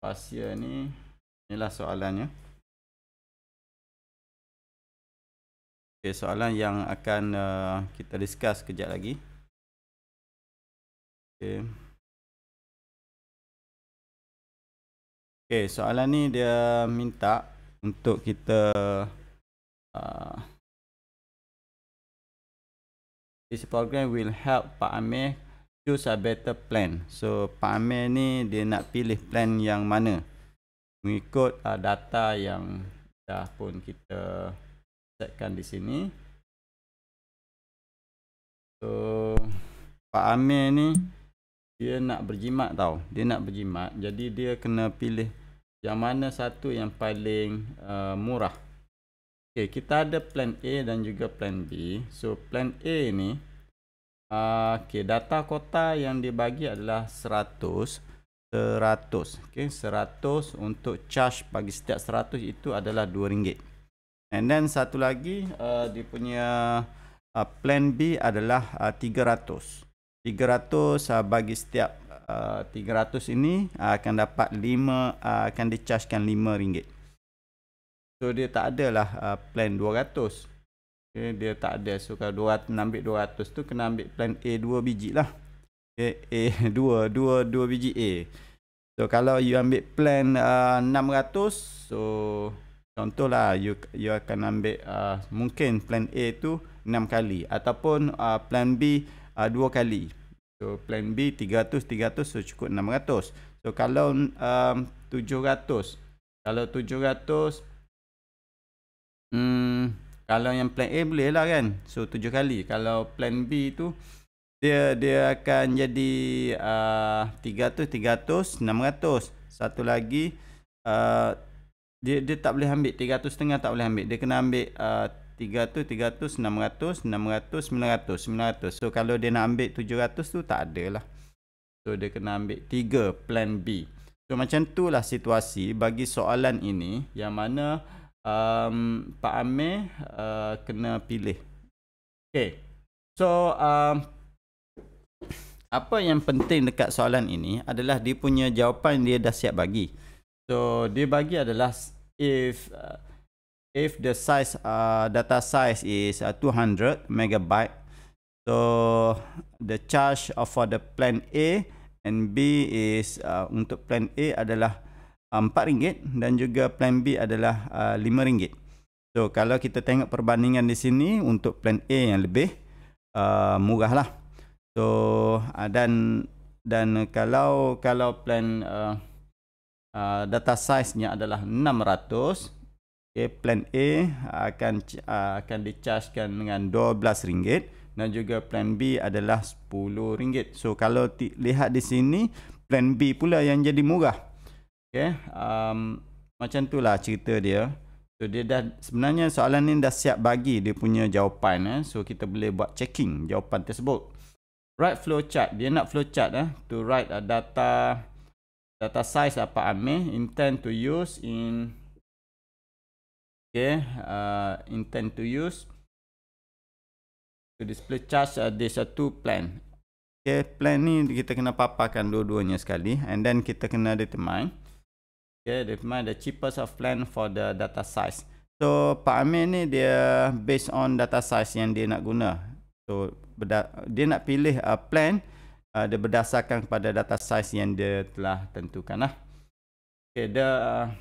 pasir ni inilah soalannya okay, soalan yang akan uh, kita discuss kejap lagi okay. Okay, soalan ni dia minta untuk kita uh, this program will help Pak Amir choose a better plan. So Pak Amir ni dia nak pilih plan yang mana mengikut uh, data yang dah pun kita setkan di sini. So Pak Amir ni dia nak berjimat tau. Dia nak berjimat. Jadi dia kena pilih yang mana satu yang paling uh, murah. Okay, kita ada plan A dan juga plan B. So plan A ni okay, data kota yang dibagi adalah 100 100 okay, 100 untuk charge bagi setiap 100 itu adalah RM2 and then satu lagi uh, dia punya uh, plan B adalah uh, 300 300 uh, bagi setiap uh, 300 ini uh, akan dapat 5 uh, akan dicharge kan RM5 so dia tak adalah uh, plan 200 okay, dia tak ada so kalau 200 nak ambil 200 tu kena ambil plan A 2 biji lah okay, A 2 2 2 biji A so kalau you ambil plan uh, 600 so contoh lah, you you akan ambil uh, mungkin plan A tu 6 kali ataupun uh, plan B uh, 2 kali so plan B 300 300 so cukup 600 so kalau um, 700 kalau 700 hmm kalau yang plan A boleh lah kan so tujuh kali kalau plan B tu dia dia akan jadi uh, 300 300 600 satu lagi uh, dia dia tak boleh ambil 300 setengah tak boleh ambil dia kena ambil uh, 300 300 600 600 900 900 so kalau dia nak ambil 700 tu tak ada lah so dia kena ambil tiga plan B so macam tu lah situasi bagi soalan ini yang mana um, Pak Amir uh, kena pilih. Okay. So, um, apa yang penting dekat soalan ini adalah dia punya jawapan dia dah siap bagi. So, dia bagi adalah if uh, if the size uh, data size is uh, 200 megabyte, so the charge for the plan A and B is uh, untuk plan A adalah Ah, RM4 dan juga plan B adalah ah, RM5. So kalau kita tengok perbandingan di sini untuk plan A yang lebih uh, murah lah. So uh, dan dan kalau kalau plan uh, uh, data size nya adalah 600, okay, plan A akan uh, akan dicharge-kan dengan RM12 dan juga plan B adalah RM10. So kalau lihat di sini plan B pula yang jadi murah. Okay, um, macam lah cerita dia. So dia dah sebenarnya soalan ni dah siap bagi dia punya jawapan eh. So kita boleh buat checking jawapan tersebut. Write flowchart Dia nak flowchart chart eh to write a data data size apa lah, ame intend to use in okay uh, intend to use to display charge uh, this a two plan. Okay, plan ni kita kena paparkan dua-duanya sekali and then kita kena determine okay, define the cheapest of plan for the data size. So Pak Amir ni dia based on data size yang dia nak guna. So dia nak pilih uh, plan uh, dia berdasarkan kepada data size yang dia telah tentukan lah. Okay, the uh,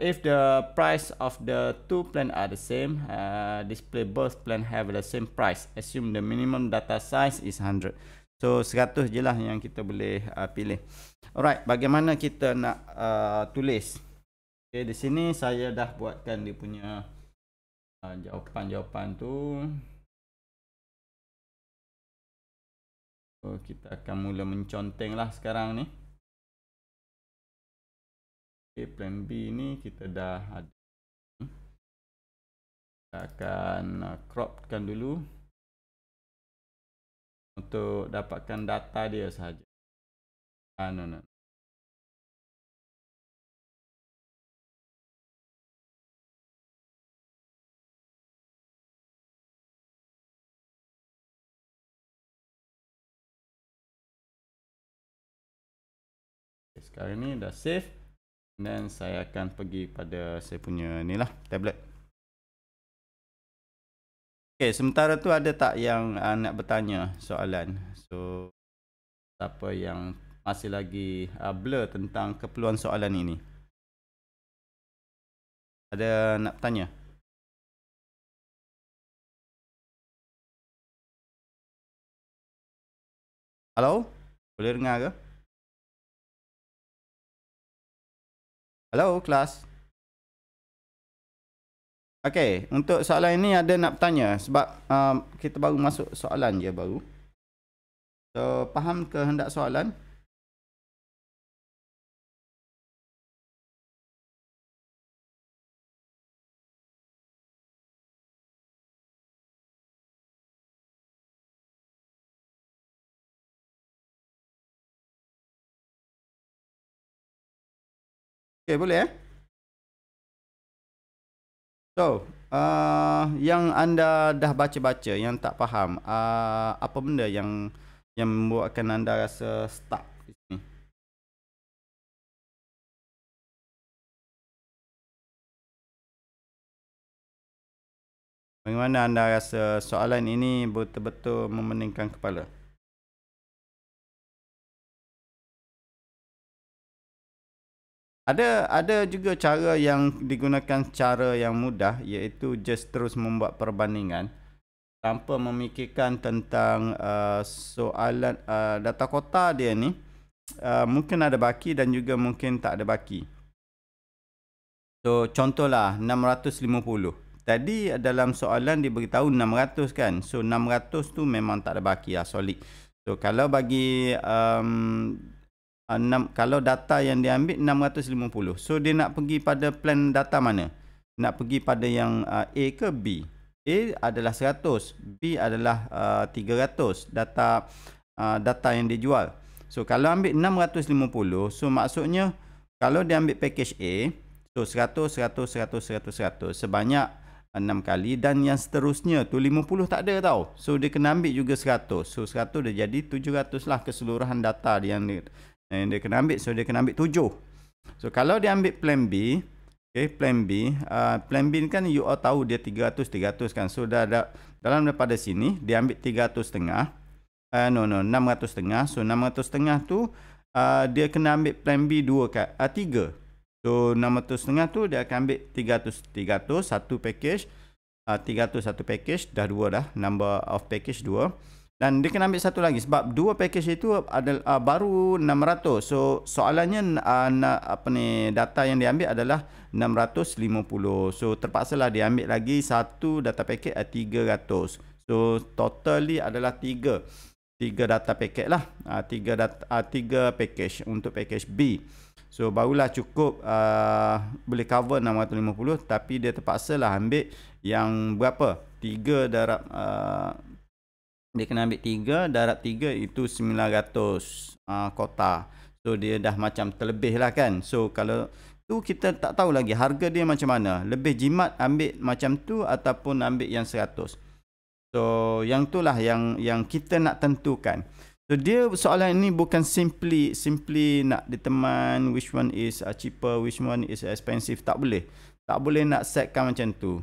if the price of the two plan are the same, uh, display both plan have the same price. Assume the minimum data size is 100. So 100 je lah yang kita boleh uh, pilih. Alright, bagaimana kita nak uh, tulis? Okay, di sini saya dah buatkan dia punya uh, jawapan-jawapan tu. So, kita akan mula menconteng lah sekarang ni. Okay, plan B ni kita dah ada. akan uh, cropkan dulu untuk dapatkan data dia sahaja. Ah, no, no. Sekarang ni dah save dan saya akan pergi pada saya punya ni lah tablet. Okay, sementara tu ada tak yang uh, nak bertanya soalan? So, siapa yang masih lagi uh, blur tentang keperluan soalan ini? Ada nak tanya? Hello? Boleh dengar ke? Hello, class? Okey, untuk soalan ini ada nak tanya sebab uh, kita baru masuk soalan je baru. So, faham ke hendak soalan? Okey, boleh eh? So, uh, yang anda dah baca-baca yang tak faham, uh, apa benda yang yang membuatkan anda rasa stuck di sini? Bagaimana anda rasa soalan ini betul-betul memeningkan kepala? Ada ada juga cara yang digunakan cara yang mudah iaitu just terus membuat perbandingan tanpa memikirkan tentang uh, soalan uh, data kota dia ni uh, mungkin ada baki dan juga mungkin tak ada baki. So contohlah 650. Tadi dalam soalan diberitahu beritahu 600 kan. So 600 tu memang tak ada baki lah solid. So kalau bagi um, uh, kalau data yang dia ambil 650. So dia nak pergi pada plan data mana? Nak pergi pada yang uh, A ke B? A adalah 100, B adalah uh, ah, 300 data uh, data yang dia jual. So kalau ambil 650, so maksudnya kalau dia ambil package A, so 100 100 100 100 100 sebanyak 6 kali dan yang seterusnya tu 50 tak ada tau. So dia kena ambil juga 100. So 100 dia jadi 700 lah keseluruhan data dia yang yang dia kena ambil. So dia kena ambil 7. So kalau dia ambil plan B, okay, plan B, uh, plan B kan you all tahu dia 300 300 kan. So dah, dah dalam daripada sini dia ambil 300 setengah. Uh, no no 600 setengah. So 600 setengah tu uh, dia kena ambil plan B 2 kat uh, 3. So 600 setengah tu dia akan ambil 300 300 satu package. Uh, 300 satu package dah dua dah number of package dua dan dia kena ambil satu lagi sebab dua package itu adalah uh, baru 600 so soalannya uh, nak, apa ni data yang diambil adalah 650 so terpaksalah dia ambil lagi satu data packet uh, 300 so totally adalah tiga tiga data packet lah uh, tiga data ah, uh, 3 package untuk package B So barulah cukup uh, boleh cover 650 tapi dia terpaksa lah ambil yang berapa? 3 darab dia kena ambil 3 darab 3 itu 900 uh, ah, kota so dia dah macam terlebih lah kan so kalau tu kita tak tahu lagi harga dia macam mana lebih jimat ambil macam tu ataupun ambil yang 100 so yang itulah yang yang kita nak tentukan so dia soalan ini bukan simply simply nak determine which one is ah, cheaper which one is expensive tak boleh tak boleh nak setkan macam tu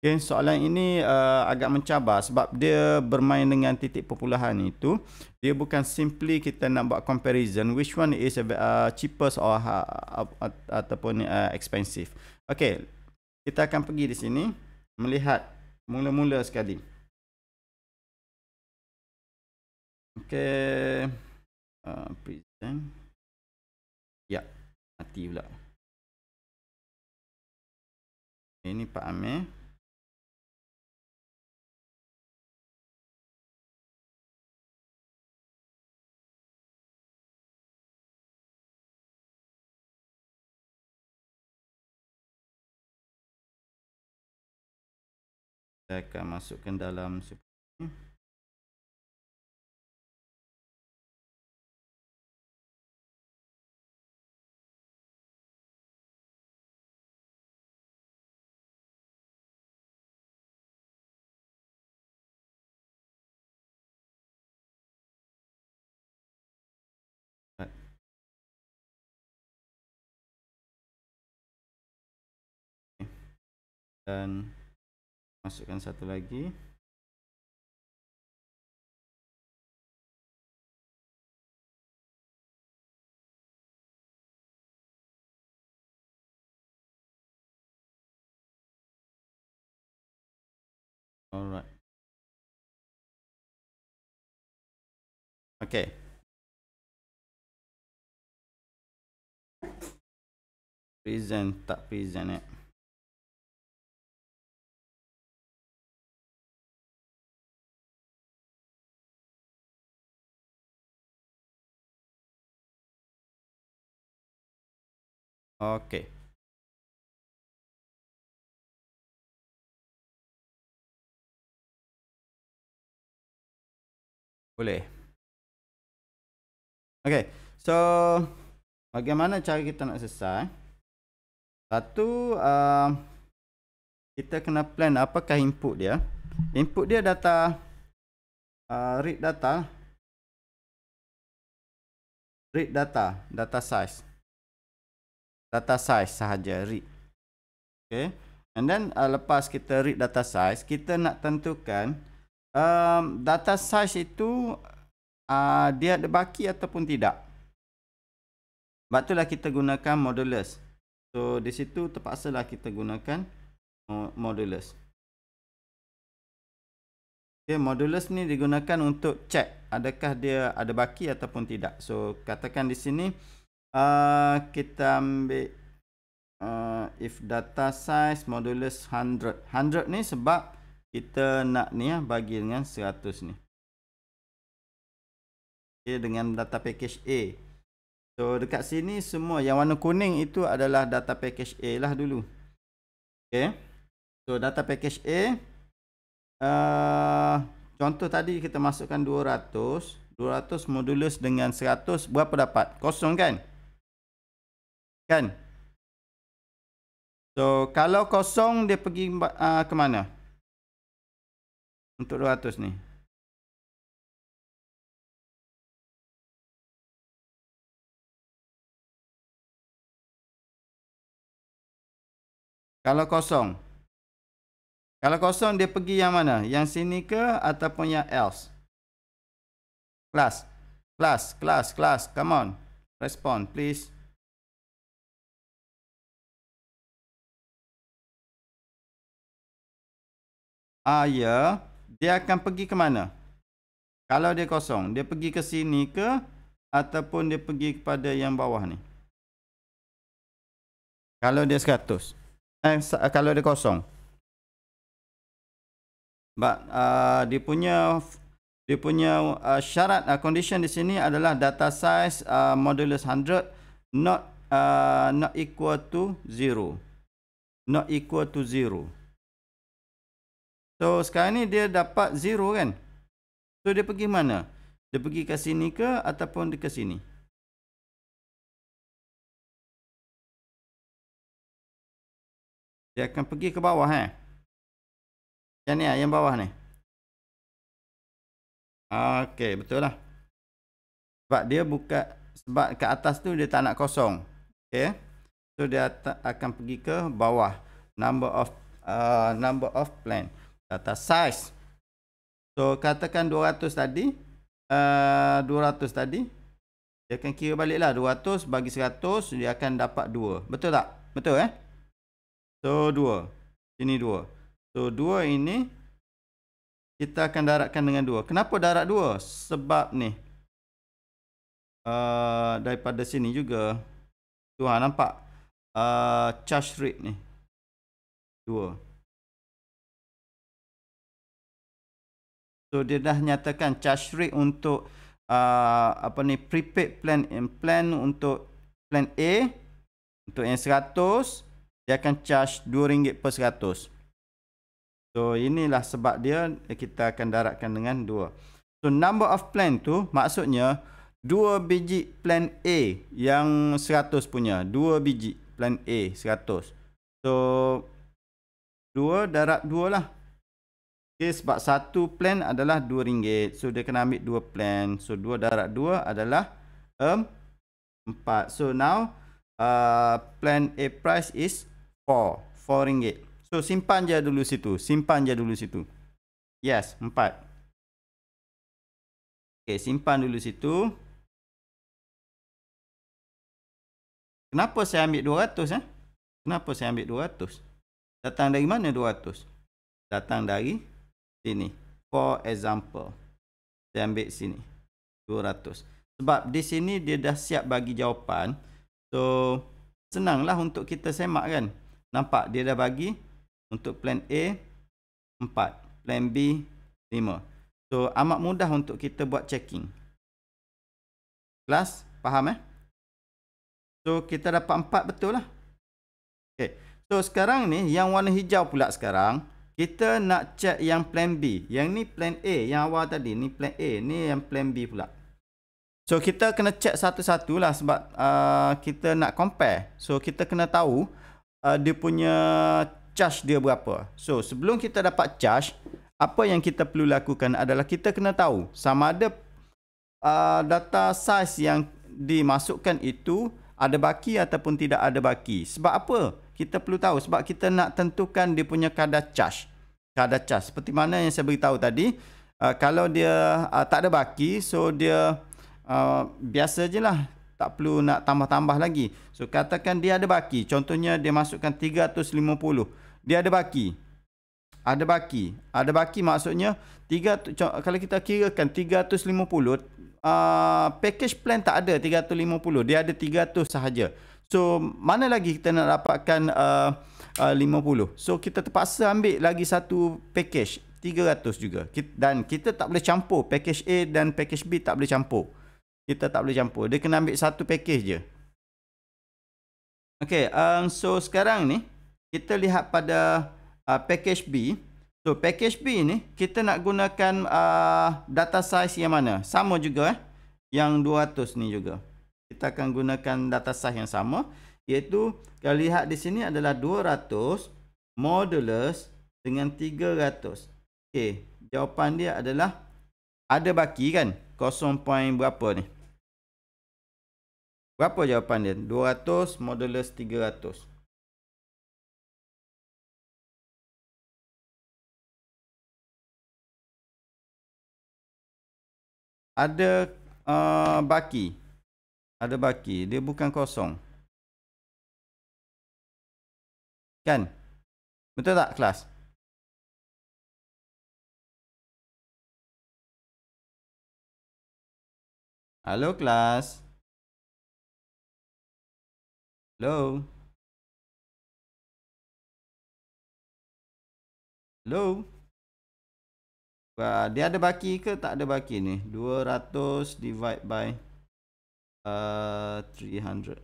Okay, soalan ini uh, agak mencabar sebab dia bermain dengan titik perpuluhan itu. Dia bukan simply kita nak buat comparison which one is a, uh, cheapest or uh, uh ataupun uh, expensive. Okay, kita akan pergi di sini melihat mula-mula sekali. Okay, uh, present. Ya, yeah. mati pula. Ini Pak Amir. saya akan masukkan dalam and um masukkan satu lagi alright okay present tak present eh Oke. Okay. Boleh. Oke. Okay. So bagaimana cara kita nak selesai? Satu uh, kita kena plan apakah input dia? Input dia data uh, read data read data data size data size sahaja read okay and then uh, lepas kita read data size kita nak tentukan um, data size itu uh, dia ada baki ataupun tidak sebab itulah kita gunakan modulus so di situ terpaksalah kita gunakan modulus okay modulus ni digunakan untuk check adakah dia ada baki ataupun tidak so katakan di sini uh, kita ambil uh, if data size modulus 100 100 ni sebab kita nak ni ya bagi dengan 100 ni okay, dengan data package A so dekat sini semua yang warna kuning itu adalah data package A lah dulu okay. so data package A uh, contoh tadi kita masukkan 200 200 modulus dengan 100 berapa dapat? kosong kan? Kan? So, kalau kosong, dia pergi uh, ke mana? Untuk 200 ni. Kalau kosong. Kalau kosong, dia pergi yang mana? Yang sini ke ataupun yang else? Class. Class, class, class. Come on. Respond, please. Aya dia akan pergi ke mana? Kalau dia kosong, dia pergi ke sini ke ataupun dia pergi kepada yang bawah ni. Kalau dia 100. Eh, kalau dia kosong. But, uh, ah, dia punya dia punya uh, syarat uh, condition di sini adalah data size uh, modulus 100 not uh, not equal to 0. Not equal to 0. So sekarang ni dia dapat zero kan So dia pergi mana Dia pergi ke sini ke Ataupun dia ke sini Dia akan pergi ke bawah eh? Yang ni ah, yang bawah ni Okay betul lah Sebab dia buka Sebab ke atas tu dia tak nak kosong Okay eh? So dia akan pergi ke bawah Number of uh, number of plan data size. So katakan 200 tadi uh, 200 tadi dia akan kira baliklah 200 bagi 100 dia akan dapat 2. Betul tak? Betul eh? So 2. Ini 2. So 2 ini kita akan daratkan dengan 2. Kenapa darat 2? Sebab ni. Uh, daripada sini juga tuan nampak uh, charge rate ni. So dia dah nyatakan charge rate untuk uh, apa ni prepaid plan and plan untuk plan A untuk yang 100 dia akan charge RM2 per 100. So inilah sebab dia eh, kita akan darabkan dengan 2. So number of plan tu maksudnya 2 biji plan A yang 100 punya, 2 biji plan A 100. So 2 darab 2 lah. Okay, sebab satu plan adalah RM2. So, dia kena ambil dua plan. So, dua darat dua adalah um, empat. So, now uh, plan A price is RM4. So, simpan je dulu situ. Simpan je dulu situ. Yes, empat. Okay, simpan dulu situ. Kenapa saya ambil 200 eh? Kenapa saya ambil 200? Datang dari mana 200? Datang dari sini for example saya ambil sini 200 sebab di sini dia dah siap bagi jawapan so senanglah untuk kita semak kan nampak dia dah bagi untuk plan A 4 plan B 5 so amat mudah untuk kita buat checking kelas faham eh so kita dapat 4 betul lah okey so sekarang ni yang warna hijau pula sekarang kita nak check yang plan B. Yang ni plan A. Yang awal tadi ni plan A. Ni yang plan B pula. So kita kena check satu satulah sebab uh, kita nak compare. So kita kena tahu uh, dia punya charge dia berapa. So sebelum kita dapat charge, apa yang kita perlu lakukan adalah kita kena tahu sama ada uh, data size yang dimasukkan itu ada baki ataupun tidak ada baki. Sebab apa? kita perlu tahu sebab kita nak tentukan dia punya kadar charge. Kadar charge seperti mana yang saya beritahu tadi, uh, kalau dia uh, tak ada baki, so dia uh, biasa je lah. Tak perlu nak tambah-tambah lagi. So katakan dia ada baki. Contohnya dia masukkan 350. Dia ada baki. Ada baki. Ada baki maksudnya 3, kalau kita kirakan 350, uh, package plan tak ada 350. Dia ada 300 sahaja. So mana lagi kita nak dapatkan uh, uh, 50 So kita terpaksa ambil lagi satu package 300 juga Dan kita tak boleh campur Package A dan package B tak boleh campur Kita tak boleh campur Dia kena ambil satu package je Okay um, So sekarang ni Kita lihat pada uh, Package B So package B ni Kita nak gunakan uh, Data size yang mana Sama juga eh Yang 200 ni juga kita akan gunakan data sah yang sama iaitu kalau lihat di sini adalah 200 modulus dengan 300 okey jawapan dia adalah ada baki kan 0. berapa ni berapa jawapan dia 200 modulus 300 ada uh, baki ada baki. Dia bukan kosong. Kan? Betul tak kelas? Hello kelas. Hello. Hello. dia ada baki ke tak ada baki ni? 200 divide by uh, 300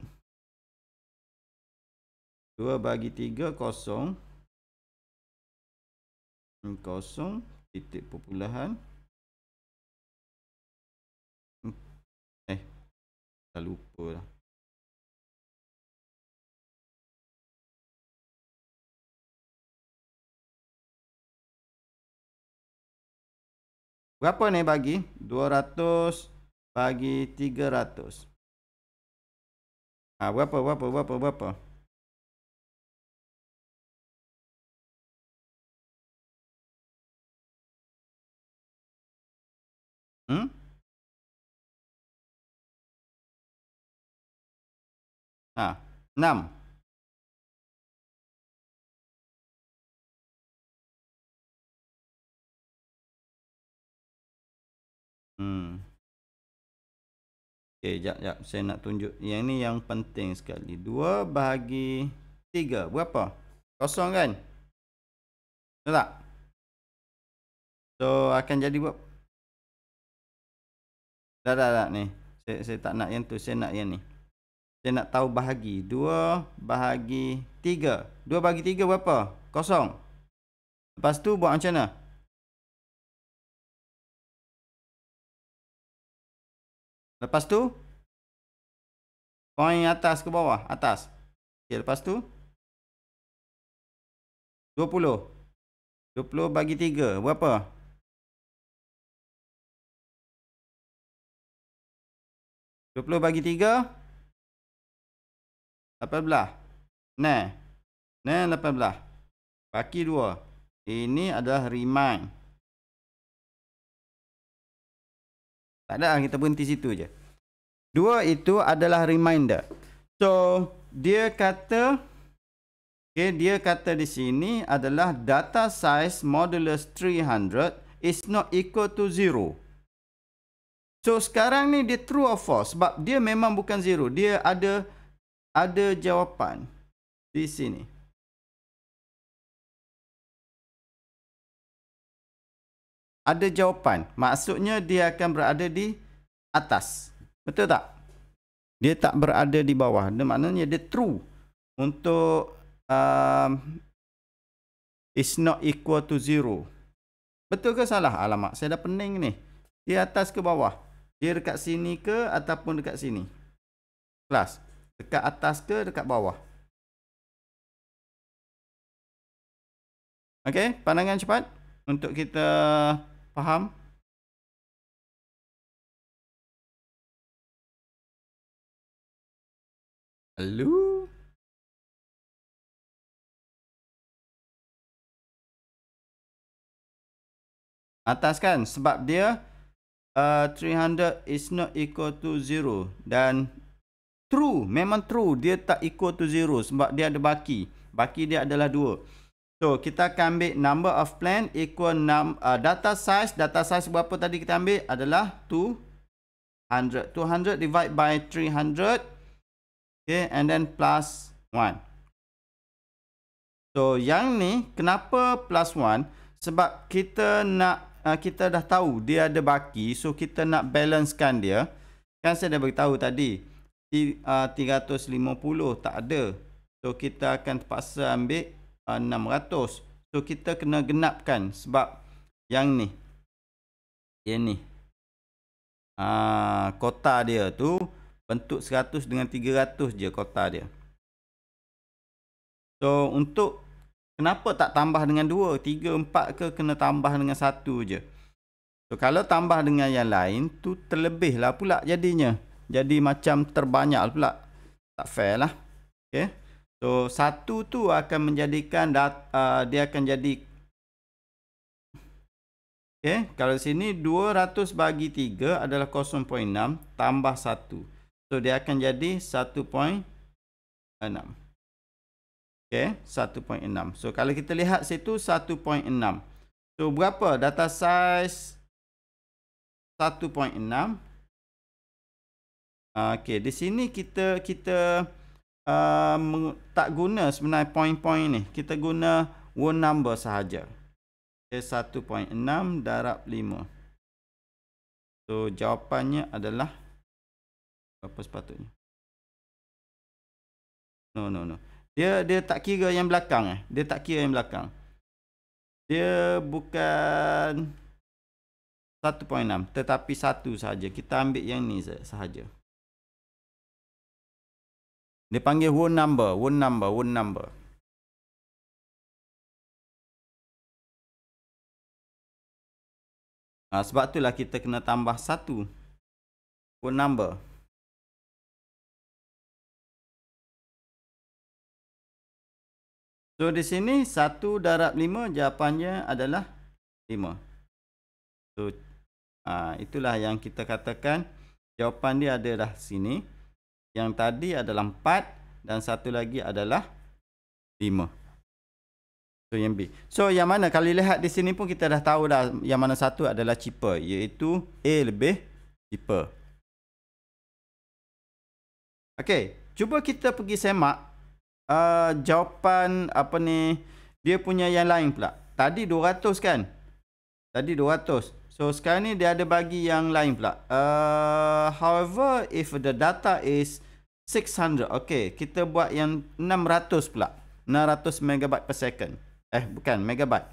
2 bagi tiga kosong hmm, kosong titik perpuluhan hmm, eh dah lupa lah Berapa ni bagi? 200 bagi 300. Ha, berapa, berapa, berapa, berapa? Hmm? Ha, ah, 6. Hmm. Okey, jap jap saya nak tunjuk yang ni yang penting sekali. 2 bahagi 3 berapa? Kosong kan? Betul tak? So akan jadi buat Dah dah dah ni. Saya saya tak nak yang tu, saya nak yang ni. Saya nak tahu bahagi 2 bahagi 3. 2 bahagi 3 berapa? Kosong. Lepas tu buat macam mana? Lepas tu Poin atas ke bawah Atas okay, Lepas tu 20 20 bagi 3 Berapa? Dua puluh bagi tiga, lapan 18 Nah Nah lapan 18 Baki dua, Ini adalah remind Tak ada lah, kita berhenti situ je. Dua itu adalah reminder. So, dia kata, okay, dia kata di sini adalah data size modulus 300 is not equal to zero. So, sekarang ni dia true or false sebab dia memang bukan zero. Dia ada ada jawapan di sini. ada jawapan. Maksudnya dia akan berada di atas. Betul tak? Dia tak berada di bawah. Dia maknanya dia true. Untuk um, it's not equal to zero. Betul ke salah? Alamak, saya dah pening ni. Di atas ke bawah? Dia dekat sini ke ataupun dekat sini? Kelas. Dekat atas ke dekat bawah? Okay, pandangan cepat. Untuk kita Faham? Hello? Atas kan? Sebab dia uh, 300 is not equal to zero Dan True, memang true Dia tak equal to zero Sebab dia ada baki Baki dia adalah 2 So kita akan ambil number of plan equal num, uh, data size. Data size berapa tadi kita ambil adalah 200. 200 divide by 300. Okay and then plus 1. So yang ni kenapa plus 1? Sebab kita nak uh, kita dah tahu dia ada baki. So kita nak balancekan dia. Kan saya dah beritahu tadi uh, 350 tak ada. So kita akan terpaksa ambil 600 ah, so kita kena genapkan sebab yang ni yang ni Aa, ah, kota dia tu bentuk 100 dengan 300 je kota dia so untuk kenapa tak tambah dengan 2 3, 4 ke kena tambah dengan 1 je so kalau tambah dengan yang lain tu terlebih lah pula jadinya jadi macam terbanyak pula tak fair lah okay. So satu tu akan menjadikan dat, uh, dia akan jadi Okay, kalau sini 200 bagi 3 adalah 0.6 tambah 1. So dia akan jadi 1.6. Okay, 1.6. So kalau kita lihat situ 1.6. So berapa data size 1.6? Ah, okay, di sini kita kita uh, tak guna sebenarnya point-point ni. Kita guna one number sahaja. Okay, 1.6 darab 5. So, jawapannya adalah apa sepatutnya? No, no, no. Dia dia tak kira yang belakang eh. Dia tak kira yang belakang. Dia bukan 1.6 tetapi satu sahaja. Kita ambil yang ni sahaja. Dia panggil one number, one number, one number. Ha, sebab itulah kita kena tambah satu. One number. So di sini 1 darab 5 jawapannya adalah 5. So uh, itulah yang kita katakan jawapan dia ada dah sini. Yang tadi adalah 4 dan satu lagi adalah 5. So yang B. So yang mana kalau lihat di sini pun kita dah tahu dah yang mana satu adalah cheaper iaitu A lebih cheaper. Okey, cuba kita pergi semak uh, jawapan apa ni dia punya yang lain pula. Tadi 200 kan? Tadi 200. So sekarang ni dia ada bagi yang lain pula. Uh, however if the data is uh, 600. Okey, kita buat yang 600 pula. 600 megabyte per second. Eh, bukan megabyte.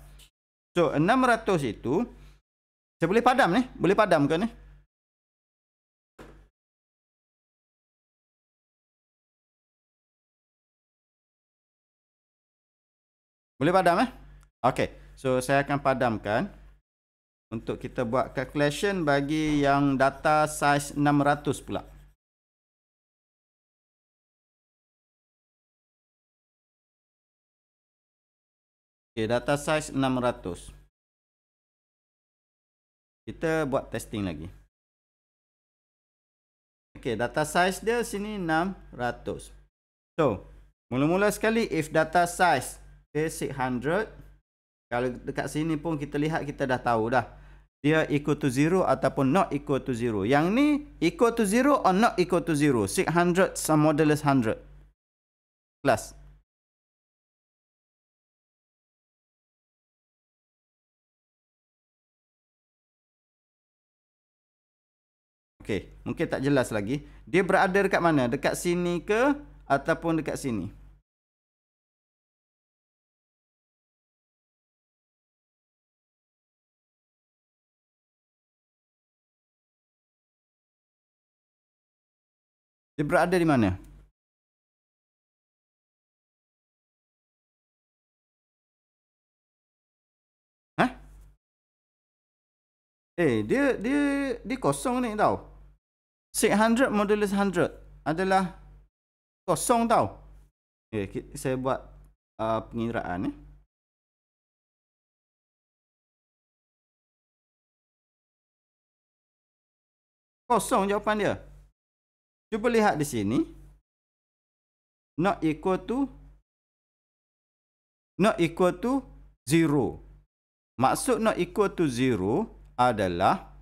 So, 600 itu saya boleh padam ni? Boleh padam ke ni? Boleh padam eh? Okey. So, saya akan padamkan untuk kita buat calculation bagi yang data size 600 pula. Okay, data size 600. Kita buat testing lagi. Okay, data size dia sini 600. So, mula-mula sekali if data size okay, 600. Kalau dekat sini pun kita lihat kita dah tahu dah. Dia equal to zero ataupun not equal to zero. Yang ni equal to zero or not equal to zero. 600 sama modulus 100. Plus. Okey, mungkin tak jelas lagi. Dia berada dekat mana? Dekat sini ke ataupun dekat sini? Dia berada di mana? Eh, dia dia dia kosong ni tau. 600 modulus 100 adalah kosong tau. Okay, saya buat uh, pengiraan ni. Eh. Kosong jawapan dia. Cuba lihat di sini. Not equal to not equal to zero. Maksud not equal to zero adalah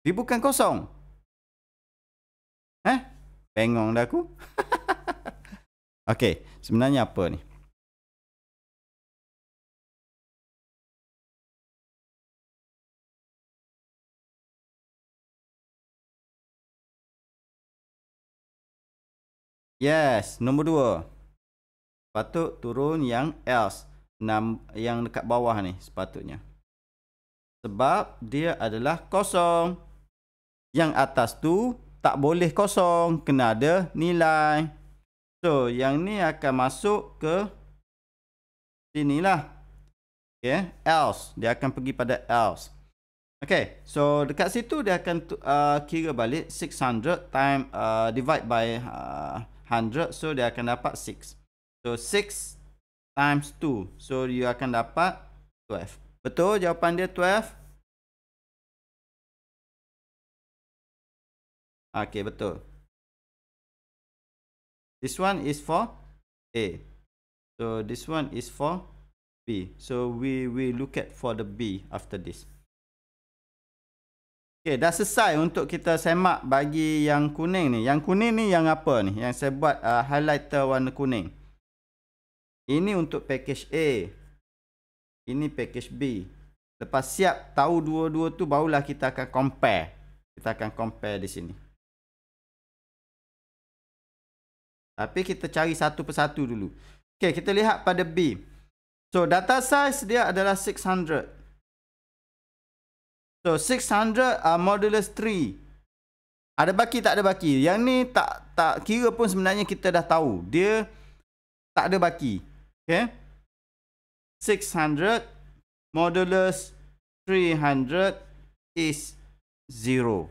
dia bukan kosong. Eh? Bengong dah aku. Okey, sebenarnya apa ni? Yes, nombor dua. Patut turun yang else. Enam, yang dekat bawah ni sepatutnya. Sebab dia adalah kosong yang atas tu tak boleh kosong kena ada nilai so yang ni akan masuk ke sini lah. okey else dia akan pergi pada else Okay. so dekat situ dia akan uh, kira balik 600 times uh, divide by uh, 100 so dia akan dapat 6 so 6 times 2 so you akan dapat 12 betul jawapan dia 12 Okay, betul. This one is for A. So, this one is for B. So, we we look at for the B after this. Okay, dah selesai untuk kita semak bagi yang kuning ni. Yang kuning ni yang apa ni? Yang saya buat uh, highlighter warna kuning. Ini untuk package A. Ini package B. Lepas siap tahu dua-dua tu, barulah kita akan compare. Kita akan compare di sini. Tapi kita cari satu persatu dulu. Okay, kita lihat pada B. So, data size dia adalah 600. So, 600 are modulus 3. Ada baki tak ada baki? Yang ni tak tak kira pun sebenarnya kita dah tahu. Dia tak ada baki. Okay. 600 modulus 300 is 0.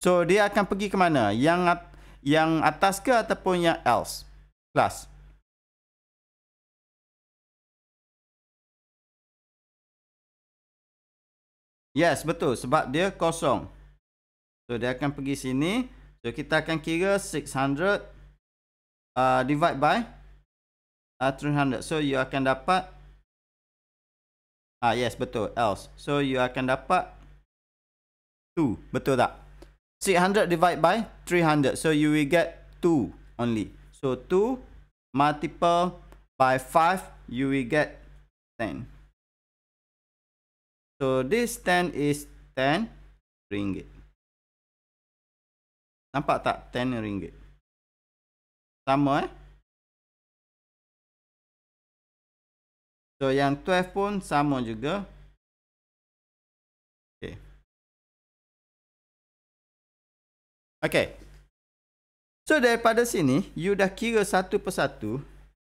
So, dia akan pergi ke mana? Yang yang atas ke ataupun yang else class Yes betul sebab dia kosong So dia akan pergi sini So kita akan kira 600 uh, Divide by uh, 300 So you akan dapat Ah Yes betul else So you akan dapat 2 betul tak 600 divided by 300. So you will get 2 only. So 2 multiple by 5, you will get 10. So this 10 is 10 ringgit. Nampak tak 10 ringgit? Sama eh? So yang 12 pun sama juga. Okay. So daripada sini, you dah kira satu persatu.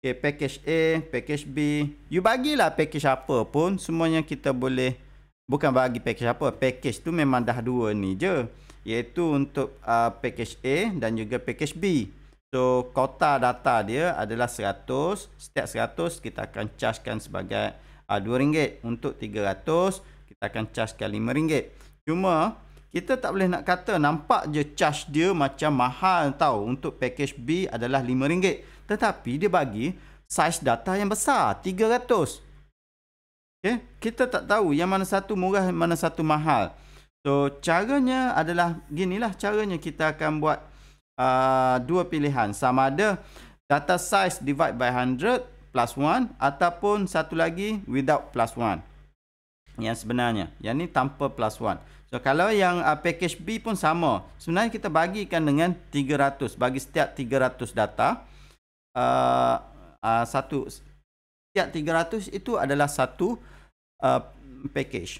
Okay, package A, package B. You bagilah package apa pun. Semuanya kita boleh. Bukan bagi package apa. Package tu memang dah dua ni je. Iaitu untuk uh, package A dan juga package B. So, kota data dia adalah 100. Setiap 100, kita akan chargekan sebagai RM2. Uh, untuk 300, kita akan chargekan RM5. Cuma, kita tak boleh nak kata nampak je charge dia macam mahal tau untuk package B adalah RM5. Tetapi dia bagi size data yang besar, 300. Okay? Kita tak tahu yang mana satu murah, yang mana satu mahal. So, caranya adalah ginilah caranya kita akan buat uh, dua pilihan. Sama ada data size divide by 100 plus 1 ataupun satu lagi without plus 1. Yang sebenarnya. Yang ni tanpa plus 1. So, kalau yang uh, package B pun sama. Sebenarnya kita bagikan dengan 300. Bagi setiap 300 data. Uh, uh, satu Setiap 300 itu adalah satu uh, package.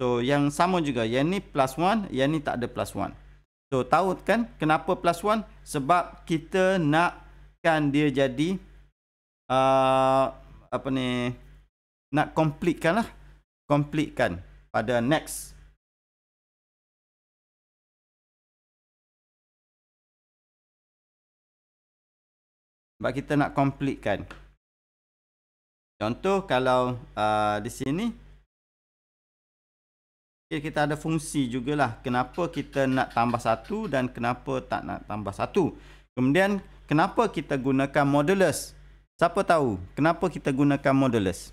So, yang sama juga. Yang ni plus one. Yang ni tak ada plus one. So, tahu kan kenapa plus one? Sebab kita nakkan dia jadi... Uh, apa ni... Nak complete kan lah. Complete kan pada next sebab kita nak completekan contoh kalau uh, di sini okay, kita ada fungsi jugalah kenapa kita nak tambah satu dan kenapa tak nak tambah satu kemudian kenapa kita gunakan modulus siapa tahu kenapa kita gunakan modulus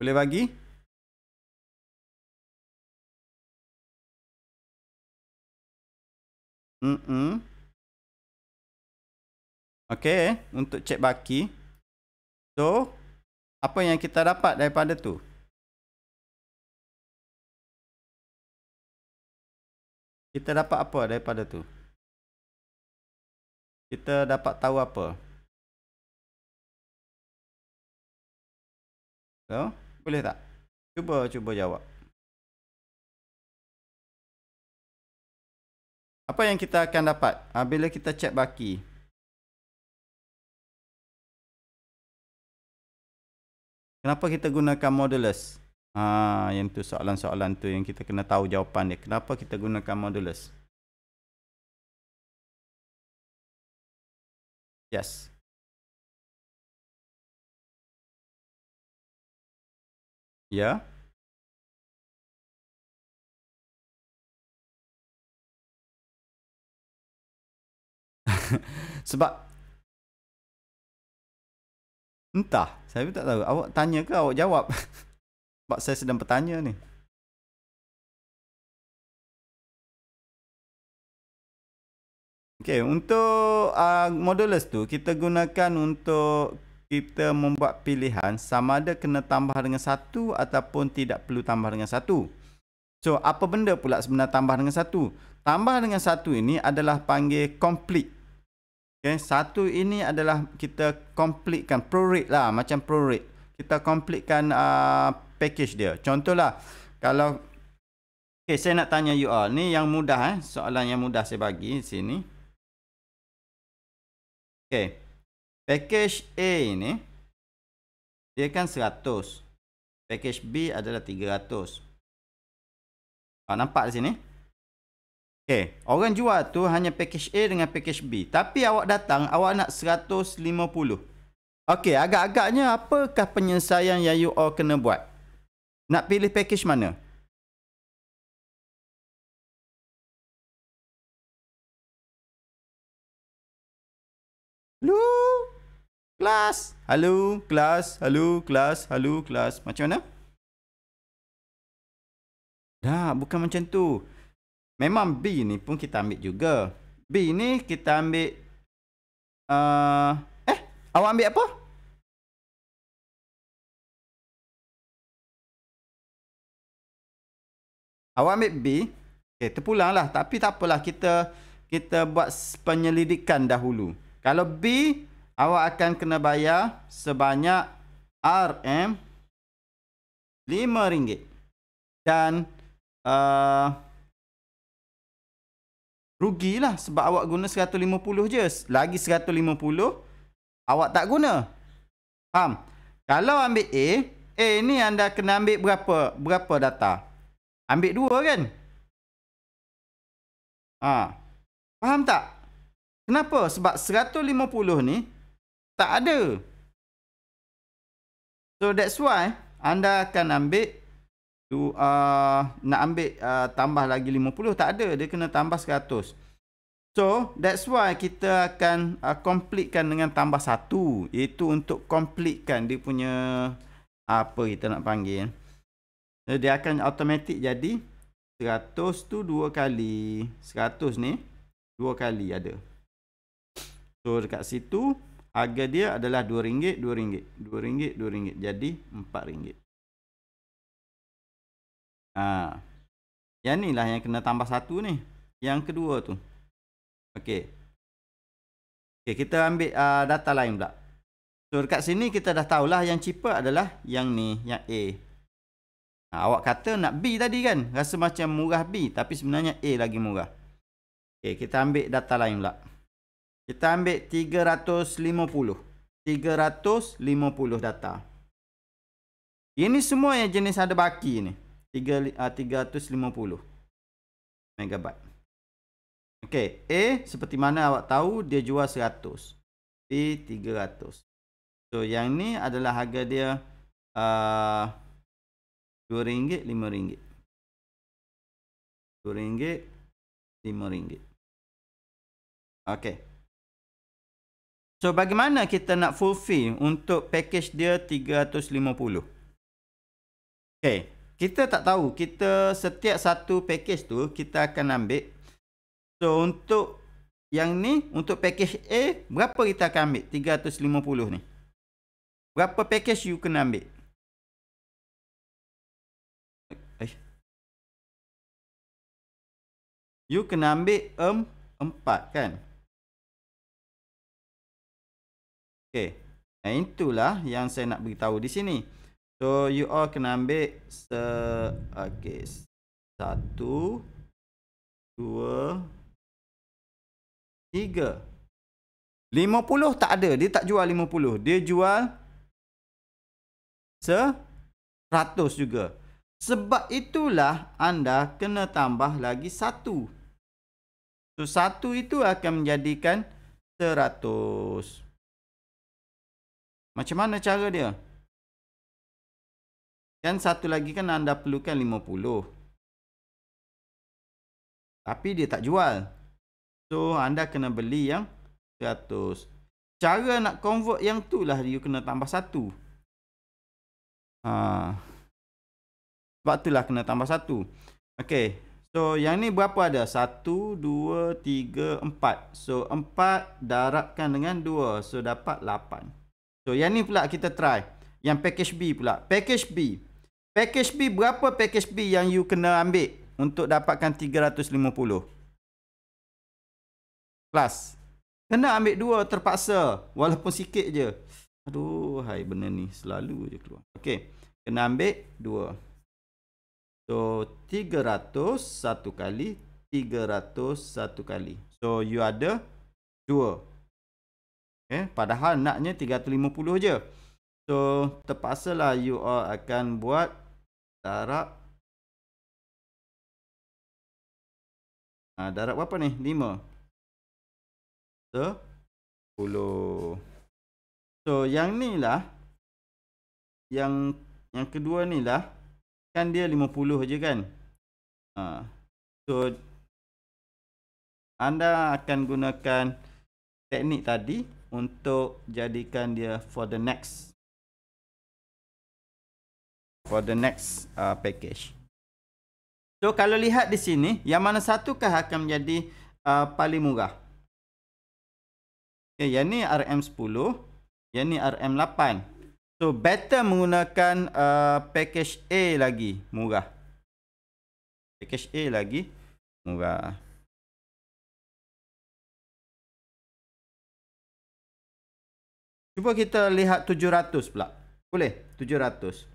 boleh bagi Mm-mm. Okay, untuk cek baki. So, apa yang kita dapat daripada tu? Kita dapat apa daripada tu? Kita dapat tahu apa? So, boleh tak? Cuba-cuba jawab. apa yang kita akan dapat ha, bila kita cek baki kenapa kita gunakan modulus ha, yang tu soalan-soalan tu yang kita kena tahu jawapan dia kenapa kita gunakan modulus yes Ya. Yeah. Sebab Entah Saya tak tahu Awak tanya ke awak jawab Sebab saya sedang bertanya ni Okay untuk uh, Modulus tu Kita gunakan untuk Kita membuat pilihan Sama ada kena tambah dengan satu Ataupun tidak perlu tambah dengan satu So apa benda pula sebenarnya tambah dengan satu Tambah dengan satu ini adalah panggil complete Okay, satu ini adalah kita completekan prorate lah macam prorate. Kita completekan uh, ah, package dia. Contohlah kalau okay, saya nak tanya you all ni yang mudah eh, soalan yang mudah saya bagi sini. Okay, package A ini dia kan 100. Package B adalah 300. Ah, nampak di sini? Okay. Orang jual tu hanya package A dengan package B. Tapi awak datang, awak nak 150. Okey, Agak-agaknya apakah penyelesaian yang you all kena buat? Nak pilih package mana? Hello? Kelas? Hello? Kelas? Hello? Kelas? Hello? Kelas? Macam mana? Dah, bukan macam tu. Memang B ni pun kita ambil juga. B ni kita ambil uh, eh awak ambil apa? Awak ambil B. Okey, eh, lah tapi tak apalah kita kita buat penyelidikan dahulu. Kalau B awak akan kena bayar sebanyak RM 5 dan uh, rugilah sebab awak guna 150 je. Lagi 150, awak tak guna. Faham? Kalau ambil A, A ni anda kena ambil berapa berapa data? Ambil dua kan? Ha. Faham tak? Kenapa? Sebab 150 ni tak ada. So that's why anda akan ambil tu uh, nak ambil uh, tambah lagi 50 tak ada dia kena tambah 100 so that's why kita akan uh, completekan dengan tambah satu itu untuk completekan dia punya apa kita nak panggil eh, dia akan automatik jadi 100 tu dua kali 100 ni dua kali ada so dekat situ harga dia adalah 2 ringgit 2 ringgit 2 ringgit 2 ringgit jadi 4 ringgit Ah. Yang ni lah yang kena tambah satu ni. Yang kedua tu. Okey. Okey, kita ambil uh, data lain pula. So, dekat sini kita dah tahulah yang cheaper adalah yang ni, yang A. Ha, awak kata nak B tadi kan? Rasa macam murah B. Tapi sebenarnya A lagi murah. Okey, kita ambil data lain pula. Kita ambil 350. 350 data. Ini semua yang jenis ada baki ni. 350 ah, MB. Okey, A seperti mana awak tahu dia jual 100. B 300. So yang ni adalah harga dia a uh, RM2, RM5. RM2, RM5. Okey. So bagaimana kita nak fulfill untuk package dia 350? Okey kita tak tahu kita setiap satu package tu kita akan ambil so untuk yang ni untuk package A berapa kita akan ambil 350 ni berapa package you kena ambil eh. You kena ambil um, empat kan? Okay. Nah, itulah yang saya nak beritahu di sini. So you all kena ambil se okay. Satu, dua, tiga. Lima puluh tak ada. Dia tak jual lima puluh. Dia jual se ratus juga. Sebab itulah anda kena tambah lagi satu. So satu itu akan menjadikan seratus. Macam mana cara dia? Dan satu lagi kan anda perlukan 50. Tapi dia tak jual. So anda kena beli yang 100. Cara nak convert yang tu lah you kena tambah satu. Ha. Sebab lah kena tambah satu. Okay. So yang ni berapa ada? Satu, dua, tiga, empat. So empat darabkan dengan dua. So dapat lapan. So yang ni pula kita try. Yang package B pula. Package B. Package B, berapa package B yang you kena ambil untuk dapatkan 350? Plus. Kena ambil dua terpaksa. Walaupun sikit je. Aduh, hai benda ni. Selalu je keluar. Okey, Kena ambil dua. So, 300 satu kali. 300 satu kali. So, you ada dua. Okay. Eh, padahal naknya 350 je. So, terpaksa lah you all akan buat Darab ha, ah, Darab berapa ni? 5 Sepuluh So yang ni lah Yang Yang kedua ni lah Kan dia 50 je kan ha. So Anda akan gunakan Teknik tadi Untuk jadikan dia For the next for the next uh, package. So kalau lihat di sini, yang mana satukah akan menjadi uh, paling murah? Okay, yang ni RM10, yang ni RM8. So better menggunakan uh, package A lagi murah. Package A lagi murah. Cuba kita lihat 700 pula. Boleh? 700.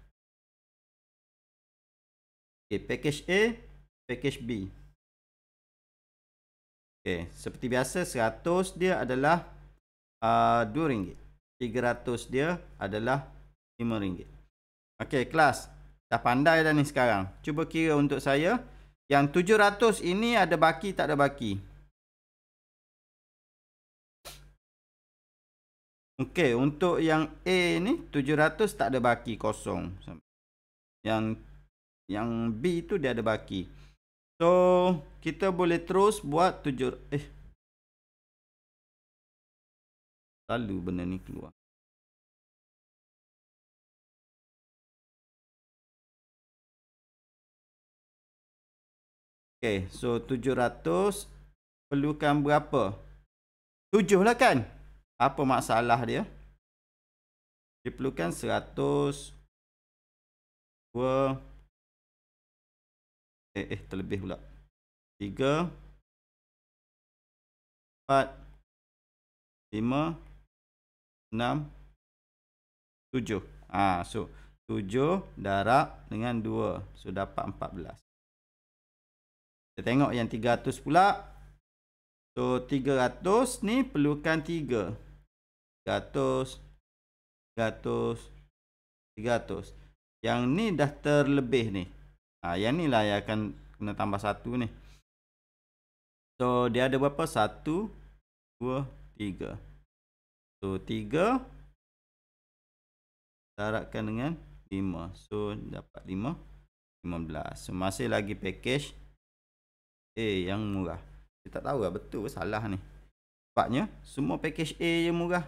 Okay, package A, package B. Okay, seperti biasa 100 dia adalah uh, RM2. 300 dia adalah RM5. Okay, kelas. Dah pandai dah ni sekarang. Cuba kira untuk saya. Yang 700 ini ada baki tak ada baki. Okey, untuk yang A ni 700 tak ada baki kosong. Yang yang B tu dia ada baki. So, kita boleh terus buat tujuh. Eh. Lalu benda ni keluar. Okay, so tujuh ratus perlukan berapa? Tujuh lah kan? Apa masalah dia? Dia perlukan 100 2 Eh, eh terlebih pula. tiga empat lima enam tujuh Ah, so 7 darab dengan dua So dapat 14. Kita tengok yang tiga 300 pula. So ratus ni perlukan tiga 3. ratus tiga ratus Yang ni dah terlebih ni. Ah yang ni lah yang akan kena tambah satu ni. So dia ada berapa? Satu, dua, tiga. So tiga Tarakkan dengan lima. So dapat lima. Lima belas. So masih lagi package. A yang murah. Kita tak tahu lah betul salah ni. Sebabnya semua package A yang murah.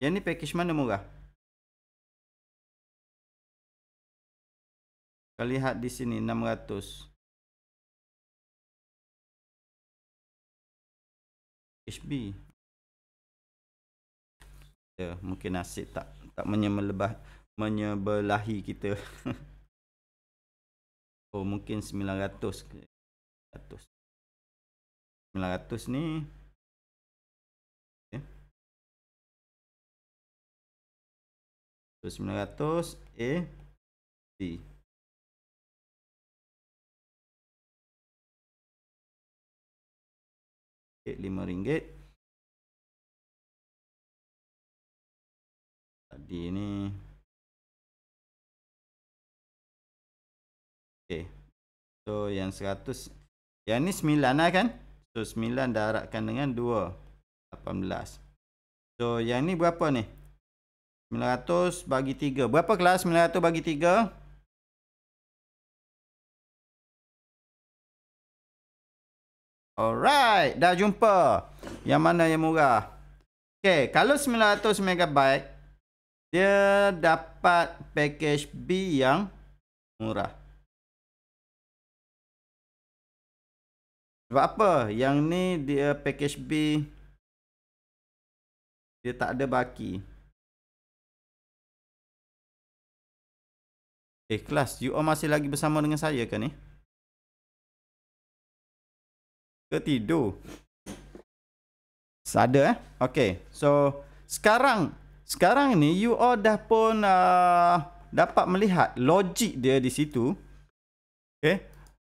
Yang ni package mana murah? Kita lihat di sini 600 HB. Ya, mungkin nasib tak tak menyebelah menyebelahi kita. oh, mungkin 900 100. 900 ni ya. Okay. 900 A B. lima ringgit tadi ni Okey. so yang seratus yang ni sembilan lah kan so sembilan darabkan dengan dua lapan belas so yang ni berapa ni sembilan ratus bagi tiga berapa kelas sembilan ratus bagi tiga Alright, dah jumpa. Yang mana yang murah? Okay, kalau 900 megabyte dia dapat package B yang murah. Sebab apa? Yang ni dia package B dia tak ada baki. Eh, kelas, you all masih lagi bersama dengan saya ke ni? tertidur. Sada eh. Okay. So, sekarang. Sekarang ni, you all dah pun uh, dapat melihat logik dia di situ. Okay.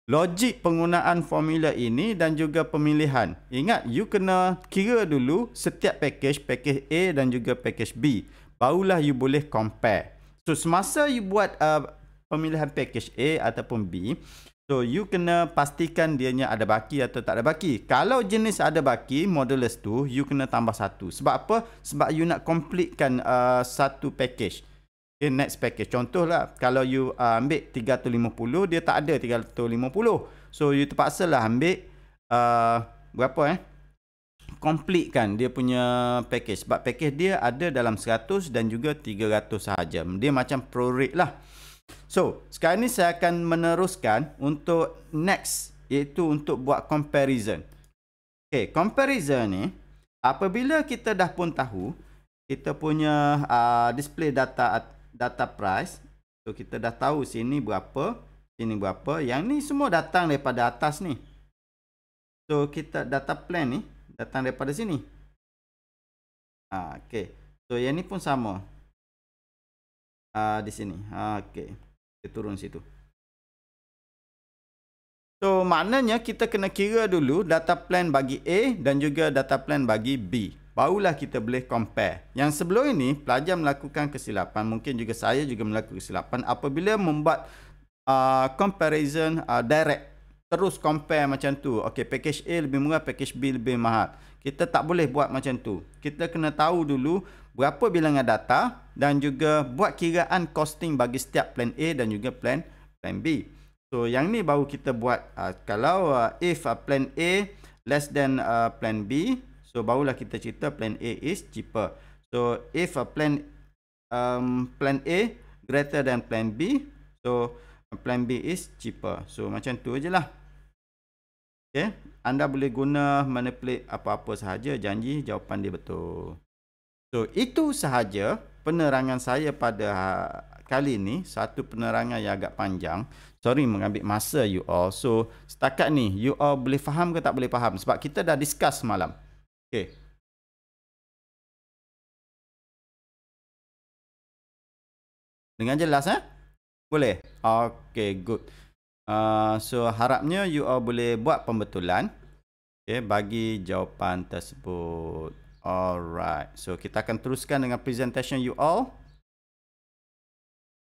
Logik penggunaan formula ini dan juga pemilihan. Ingat, you kena kira dulu setiap package. Package A dan juga package B. Barulah you boleh compare. So, semasa you buat uh, pemilihan package A ataupun B. So you kena pastikan dianya ada baki atau tak ada baki. Kalau jenis ada baki modulus tu you kena tambah satu. Sebab apa? Sebab you nak completekan uh, satu package. Okay, next package. Contohlah kalau you uh, ambil 350 dia tak ada 350. So you terpaksalah ambil uh, berapa eh? Completekan dia punya package. Sebab package dia ada dalam 100 dan juga 300 sahaja. Dia macam prorate lah. So, sekarang ni saya akan meneruskan untuk next iaitu untuk buat comparison. Okay, comparison ni apabila kita dah pun tahu kita punya uh, display data data price. So, kita dah tahu sini berapa, sini berapa. Yang ni semua datang daripada atas ni. So, kita data plan ni datang daripada sini. Ha, okay, so yang ni pun sama uh, di sini. Ah, Okey. Kita turun situ. So, maknanya kita kena kira dulu data plan bagi A dan juga data plan bagi B. Barulah kita boleh compare. Yang sebelum ini, pelajar melakukan kesilapan. Mungkin juga saya juga melakukan kesilapan. Apabila membuat uh, comparison uh, direct. Terus compare macam tu. Okay, package A lebih murah, package B lebih mahal. Kita tak boleh buat macam tu. Kita kena tahu dulu berapa bilangan data dan juga buat kiraan costing bagi setiap plan A dan juga plan plan B. So yang ni baru kita buat uh, kalau uh, if uh, plan A less than uh, plan B, so barulah kita cerita plan A is cheaper. So if a uh, plan um, plan A greater than plan B, so uh, plan B is cheaper. So macam tu ajalah. Okay. Anda boleh guna manipulate apa-apa sahaja janji jawapan dia betul. So itu sahaja penerangan saya pada ha, kali ini satu penerangan yang agak panjang. Sorry mengambil masa you all. So setakat ni you all boleh faham ke tak boleh faham sebab kita dah discuss malam. Okay. Dengan jelas eh? Boleh? Okay, good. Uh, so, harapnya you all boleh buat pembetulan. Okay, bagi jawapan tersebut. Alright, so kita akan teruskan dengan presentation you all.